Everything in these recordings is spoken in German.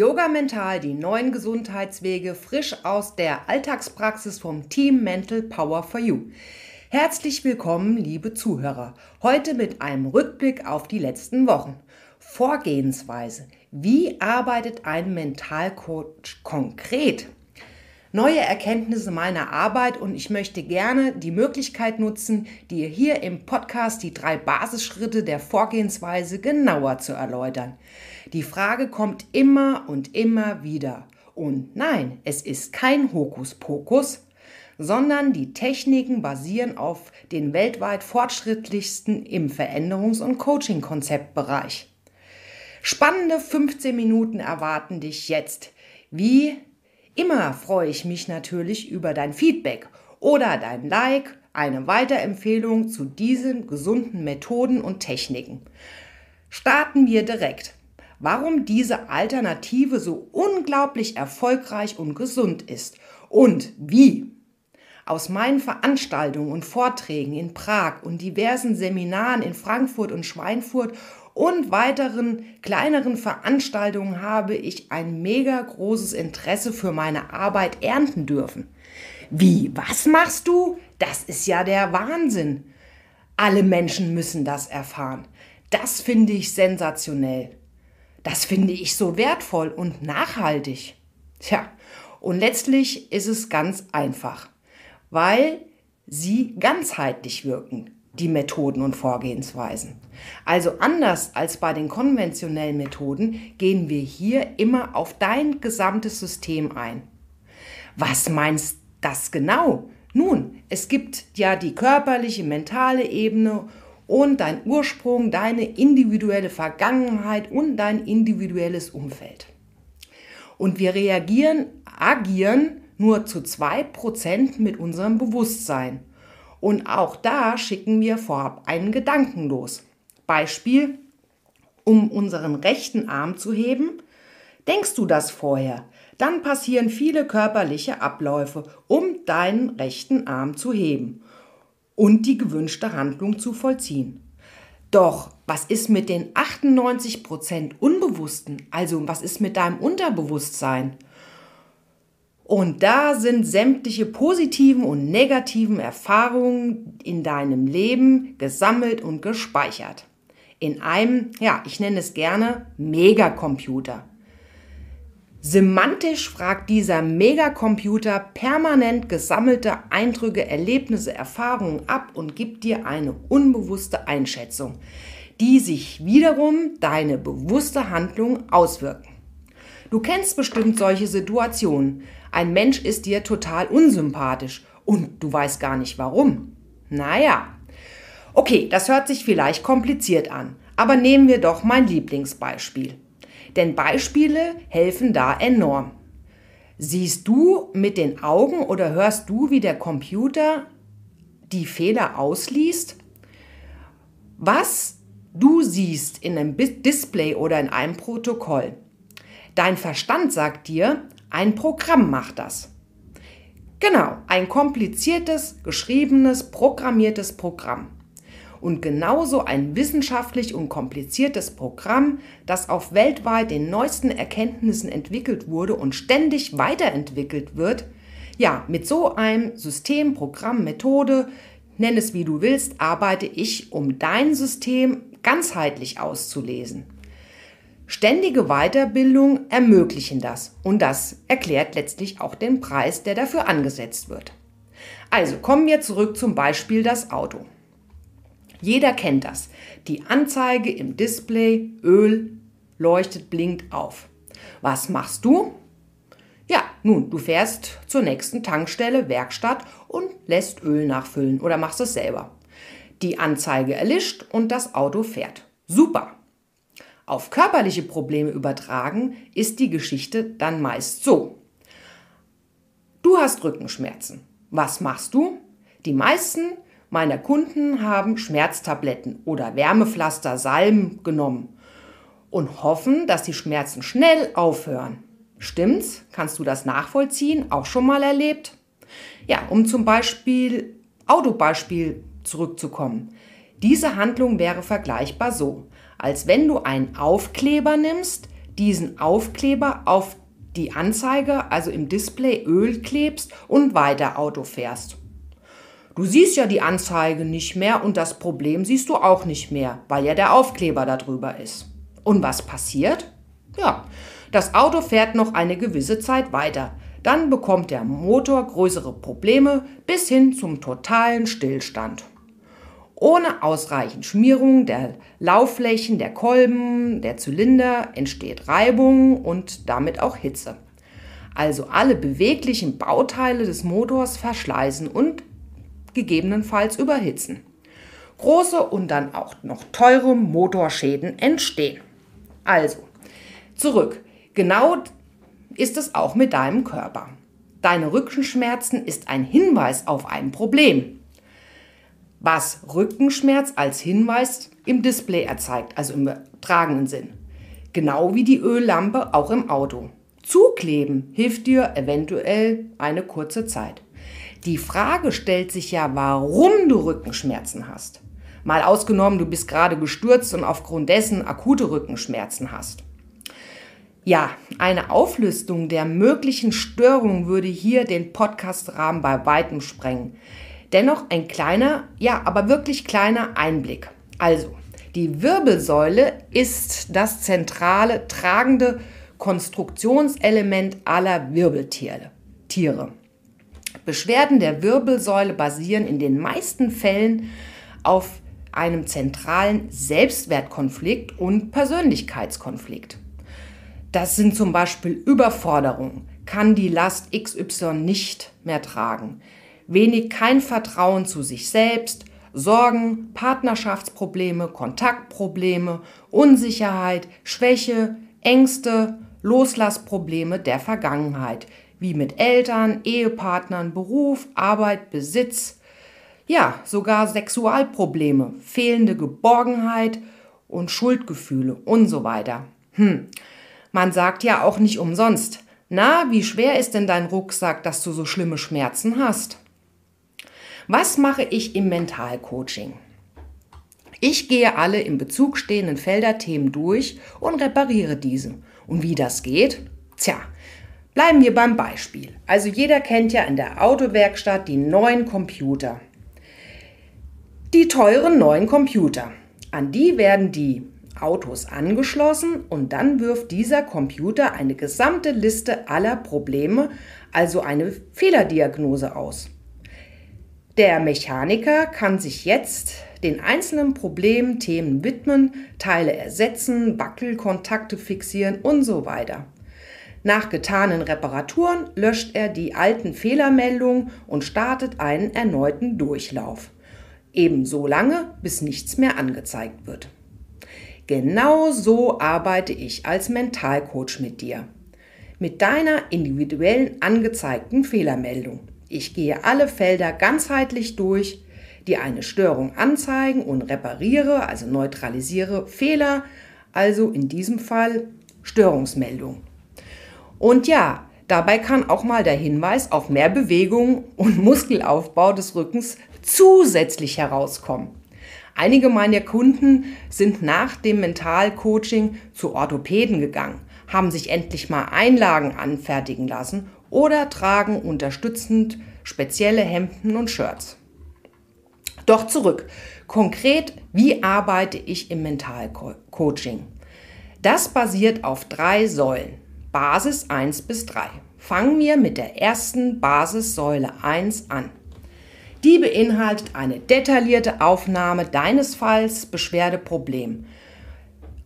Yoga Mental, die neuen Gesundheitswege, frisch aus der Alltagspraxis vom Team Mental Power for You. Herzlich willkommen, liebe Zuhörer. Heute mit einem Rückblick auf die letzten Wochen. Vorgehensweise. Wie arbeitet ein Mentalcoach konkret? neue Erkenntnisse meiner Arbeit und ich möchte gerne die Möglichkeit nutzen, dir hier im Podcast die drei Basisschritte der Vorgehensweise genauer zu erläutern. Die Frage kommt immer und immer wieder. Und nein, es ist kein Hokuspokus, sondern die Techniken basieren auf den weltweit fortschrittlichsten im Veränderungs- und Coaching-Konzeptbereich. Spannende 15 Minuten erwarten dich jetzt. Wie Immer freue ich mich natürlich über dein Feedback oder dein Like, eine Weiterempfehlung zu diesen gesunden Methoden und Techniken. Starten wir direkt. Warum diese Alternative so unglaublich erfolgreich und gesund ist und wie. Aus meinen Veranstaltungen und Vorträgen in Prag und diversen Seminaren in Frankfurt und Schweinfurt und weiteren kleineren Veranstaltungen habe ich ein mega großes Interesse für meine Arbeit ernten dürfen. Wie, was machst du? Das ist ja der Wahnsinn. Alle Menschen müssen das erfahren. Das finde ich sensationell. Das finde ich so wertvoll und nachhaltig. Tja, und letztlich ist es ganz einfach, weil sie ganzheitlich wirken die Methoden und Vorgehensweisen. Also anders als bei den konventionellen Methoden gehen wir hier immer auf dein gesamtes System ein. Was meinst das genau? Nun, es gibt ja die körperliche, mentale Ebene und dein Ursprung, deine individuelle Vergangenheit und dein individuelles Umfeld. Und wir reagieren, agieren nur zu 2% mit unserem Bewusstsein. Und auch da schicken wir vorab einen Gedanken los. Beispiel, um unseren rechten Arm zu heben, denkst du das vorher, dann passieren viele körperliche Abläufe, um deinen rechten Arm zu heben und die gewünschte Handlung zu vollziehen. Doch was ist mit den 98% Unbewussten? Also was ist mit deinem Unterbewusstsein? Und da sind sämtliche positiven und negativen Erfahrungen in deinem Leben gesammelt und gespeichert. In einem, ja, ich nenne es gerne Megacomputer. Semantisch fragt dieser Megacomputer permanent gesammelte Eindrücke, Erlebnisse, Erfahrungen ab und gibt dir eine unbewusste Einschätzung, die sich wiederum deine bewusste Handlung auswirken. Du kennst bestimmt solche Situationen. Ein Mensch ist dir total unsympathisch und du weißt gar nicht warum. Naja. Okay, das hört sich vielleicht kompliziert an, aber nehmen wir doch mein Lieblingsbeispiel. Denn Beispiele helfen da enorm. Siehst du mit den Augen oder hörst du, wie der Computer die Fehler ausliest? Was du siehst in einem Display oder in einem Protokoll. Dein Verstand sagt dir, ein Programm macht das. Genau, ein kompliziertes, geschriebenes, programmiertes Programm. Und genauso ein wissenschaftlich und kompliziertes Programm, das auf weltweit den neuesten Erkenntnissen entwickelt wurde und ständig weiterentwickelt wird, ja, mit so einem System, Programm, Methode, nenn es wie du willst, arbeite ich, um dein System ganzheitlich auszulesen. Ständige Weiterbildung ermöglichen das und das erklärt letztlich auch den Preis, der dafür angesetzt wird. Also kommen wir zurück zum Beispiel das Auto. Jeder kennt das. Die Anzeige im Display, Öl leuchtet, blinkt auf. Was machst du? Ja, nun, du fährst zur nächsten Tankstelle, Werkstatt und lässt Öl nachfüllen oder machst es selber. Die Anzeige erlischt und das Auto fährt. Super auf körperliche Probleme übertragen, ist die Geschichte dann meist so. Du hast Rückenschmerzen. Was machst du? Die meisten meiner Kunden haben Schmerztabletten oder Wärmepflaster, Salben genommen und hoffen, dass die Schmerzen schnell aufhören. Stimmt's? Kannst du das nachvollziehen? Auch schon mal erlebt? Ja, um zum Beispiel Autobeispiel zurückzukommen. Diese Handlung wäre vergleichbar so als wenn du einen Aufkleber nimmst, diesen Aufkleber auf die Anzeige, also im Display Öl klebst und weiter Auto fährst. Du siehst ja die Anzeige nicht mehr und das Problem siehst du auch nicht mehr, weil ja der Aufkleber darüber ist. Und was passiert? Ja, das Auto fährt noch eine gewisse Zeit weiter. Dann bekommt der Motor größere Probleme bis hin zum totalen Stillstand. Ohne ausreichend Schmierung der Laufflächen, der Kolben, der Zylinder entsteht Reibung und damit auch Hitze. Also alle beweglichen Bauteile des Motors verschleißen und gegebenenfalls überhitzen. Große und dann auch noch teure Motorschäden entstehen. Also, zurück. Genau ist es auch mit deinem Körper. Deine Rückenschmerzen ist ein Hinweis auf ein Problem was Rückenschmerz als Hinweis im Display erzeigt, also im übertragenen Sinn. Genau wie die Öllampe auch im Auto. Zukleben hilft dir eventuell eine kurze Zeit. Die Frage stellt sich ja, warum du Rückenschmerzen hast. Mal ausgenommen, du bist gerade gestürzt und aufgrund dessen akute Rückenschmerzen hast. Ja, eine Auflistung der möglichen Störungen würde hier den Podcast-Rahmen bei weitem sprengen. Dennoch ein kleiner, ja, aber wirklich kleiner Einblick. Also, die Wirbelsäule ist das zentrale tragende Konstruktionselement aller Wirbeltiere. Beschwerden der Wirbelsäule basieren in den meisten Fällen auf einem zentralen Selbstwertkonflikt und Persönlichkeitskonflikt. Das sind zum Beispiel Überforderungen, kann die Last XY nicht mehr tragen, wenig kein Vertrauen zu sich selbst, Sorgen, Partnerschaftsprobleme, Kontaktprobleme, Unsicherheit, Schwäche, Ängste, Loslassprobleme der Vergangenheit, wie mit Eltern, Ehepartnern, Beruf, Arbeit, Besitz, ja, sogar Sexualprobleme, fehlende Geborgenheit und Schuldgefühle und so weiter. Hm, man sagt ja auch nicht umsonst, na, wie schwer ist denn dein Rucksack, dass du so schlimme Schmerzen hast? Was mache ich im Mentalcoaching? Ich gehe alle im Bezug stehenden Felder Themen durch und repariere diese. Und wie das geht? Tja, bleiben wir beim Beispiel. Also jeder kennt ja in der Autowerkstatt die neuen Computer. Die teuren neuen Computer. An die werden die Autos angeschlossen und dann wirft dieser Computer eine gesamte Liste aller Probleme, also eine Fehlerdiagnose aus. Der Mechaniker kann sich jetzt den einzelnen Problemthemen widmen, Teile ersetzen, Wackelkontakte fixieren und so weiter. Nach getanen Reparaturen löscht er die alten Fehlermeldungen und startet einen erneuten Durchlauf. Eben so lange, bis nichts mehr angezeigt wird. Genau so arbeite ich als Mentalcoach mit dir. Mit deiner individuellen angezeigten Fehlermeldung. Ich gehe alle Felder ganzheitlich durch, die eine Störung anzeigen und repariere, also neutralisiere Fehler, also in diesem Fall Störungsmeldung. Und ja, dabei kann auch mal der Hinweis auf mehr Bewegung und Muskelaufbau des Rückens zusätzlich herauskommen. Einige meiner Kunden sind nach dem Mentalcoaching zu Orthopäden gegangen, haben sich endlich mal Einlagen anfertigen lassen oder tragen unterstützend spezielle Hemden und Shirts. Doch zurück. Konkret, wie arbeite ich im Mentalcoaching? Das basiert auf drei Säulen. Basis 1 bis 3. Fangen wir mit der ersten Basissäule 1 an. Die beinhaltet eine detaillierte Aufnahme deines Falls Beschwerdeproblem,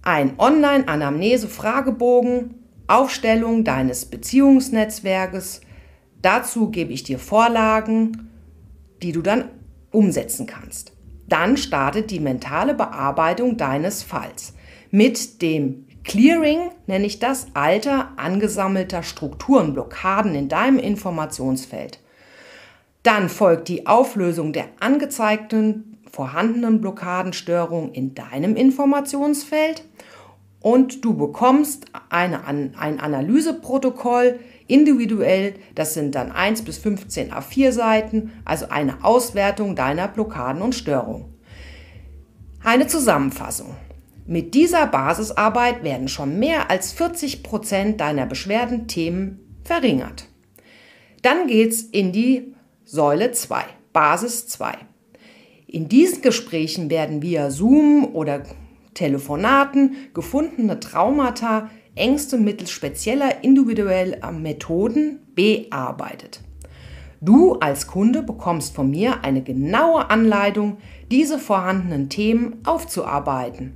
ein Online-Anamnese-Fragebogen Aufstellung deines Beziehungsnetzwerkes. Dazu gebe ich dir Vorlagen, die du dann umsetzen kannst. Dann startet die mentale Bearbeitung deines Falls mit dem Clearing, nenne ich das, alter angesammelter Strukturen, Blockaden in deinem Informationsfeld. Dann folgt die Auflösung der angezeigten vorhandenen Blockadenstörungen in deinem Informationsfeld und du bekommst eine, ein Analyseprotokoll individuell, das sind dann 1 bis 15 A4 Seiten, also eine Auswertung deiner Blockaden und Störungen. Eine Zusammenfassung. Mit dieser Basisarbeit werden schon mehr als 40 Prozent deiner Beschwerdenthemen verringert. Dann geht's in die Säule 2, Basis 2. In diesen Gesprächen werden via Zoom oder Telefonaten, gefundene Traumata, Ängste mittels spezieller individueller Methoden bearbeitet. Du als Kunde bekommst von mir eine genaue Anleitung, diese vorhandenen Themen aufzuarbeiten.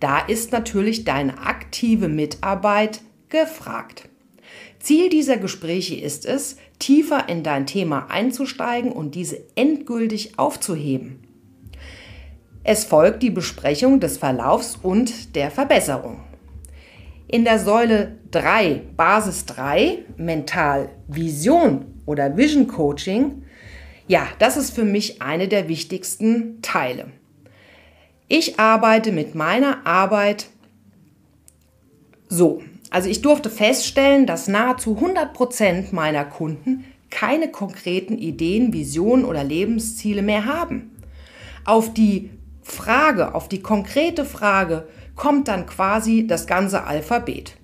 Da ist natürlich deine aktive Mitarbeit gefragt. Ziel dieser Gespräche ist es, tiefer in dein Thema einzusteigen und diese endgültig aufzuheben. Es folgt die Besprechung des Verlaufs und der Verbesserung. In der Säule 3, Basis 3, Mental Vision oder Vision Coaching, ja, das ist für mich eine der wichtigsten Teile. Ich arbeite mit meiner Arbeit so. Also ich durfte feststellen, dass nahezu 100% Prozent meiner Kunden keine konkreten Ideen, Visionen oder Lebensziele mehr haben. Auf die Frage, auf die konkrete Frage kommt dann quasi das ganze Alphabet.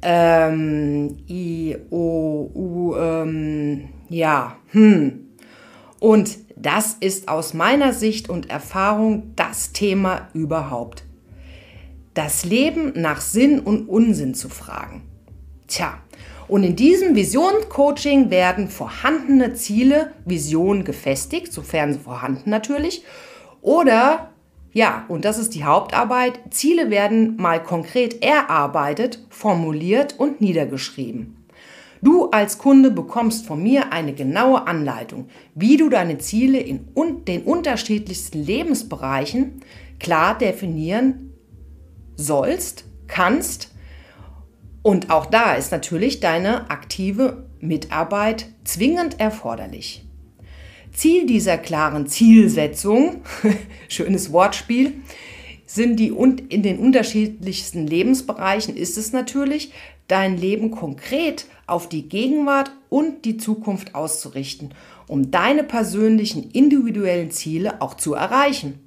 Ähm, I, O, U, ähm, ja, hm. Und das ist aus meiner Sicht und Erfahrung das Thema überhaupt. Das Leben nach Sinn und Unsinn zu fragen. Tja, und in diesem Vision-Coaching werden vorhandene Ziele, Visionen gefestigt, sofern sie vorhanden natürlich, oder ja, und das ist die Hauptarbeit, Ziele werden mal konkret erarbeitet, formuliert und niedergeschrieben. Du als Kunde bekommst von mir eine genaue Anleitung, wie du deine Ziele in den unterschiedlichsten Lebensbereichen klar definieren sollst, kannst. Und auch da ist natürlich deine aktive Mitarbeit zwingend erforderlich. Ziel dieser klaren Zielsetzung, schönes Wortspiel, sind die und in den unterschiedlichsten Lebensbereichen ist es natürlich, dein Leben konkret auf die Gegenwart und die Zukunft auszurichten, um deine persönlichen individuellen Ziele auch zu erreichen.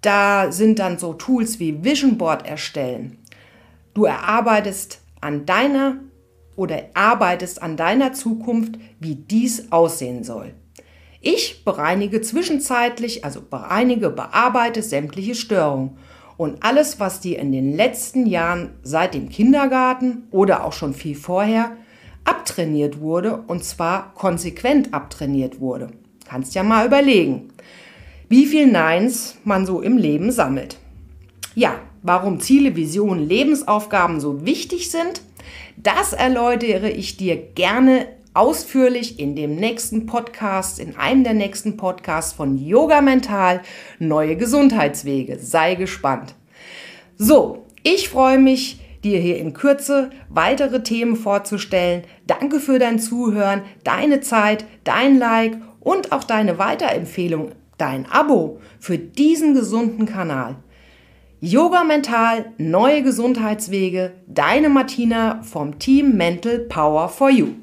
Da sind dann so Tools wie Vision Board erstellen. Du erarbeitest an deiner oder arbeitest an deiner Zukunft, wie dies aussehen soll. Ich bereinige zwischenzeitlich, also bereinige, bearbeite sämtliche Störungen. Und alles, was dir in den letzten Jahren seit dem Kindergarten oder auch schon viel vorher abtrainiert wurde, und zwar konsequent abtrainiert wurde. Kannst ja mal überlegen, wie viel Neins man so im Leben sammelt. Ja, warum Ziele, Visionen, Lebensaufgaben so wichtig sind, das erläutere ich dir gerne ausführlich in dem nächsten Podcast, in einem der nächsten Podcasts von Yoga Mental neue Gesundheitswege. Sei gespannt. So, ich freue mich, dir hier in Kürze weitere Themen vorzustellen. Danke für dein Zuhören, deine Zeit, dein Like und auch deine Weiterempfehlung, dein Abo für diesen gesunden Kanal. Yoga Mental, neue Gesundheitswege, deine Martina vom Team Mental Power for You.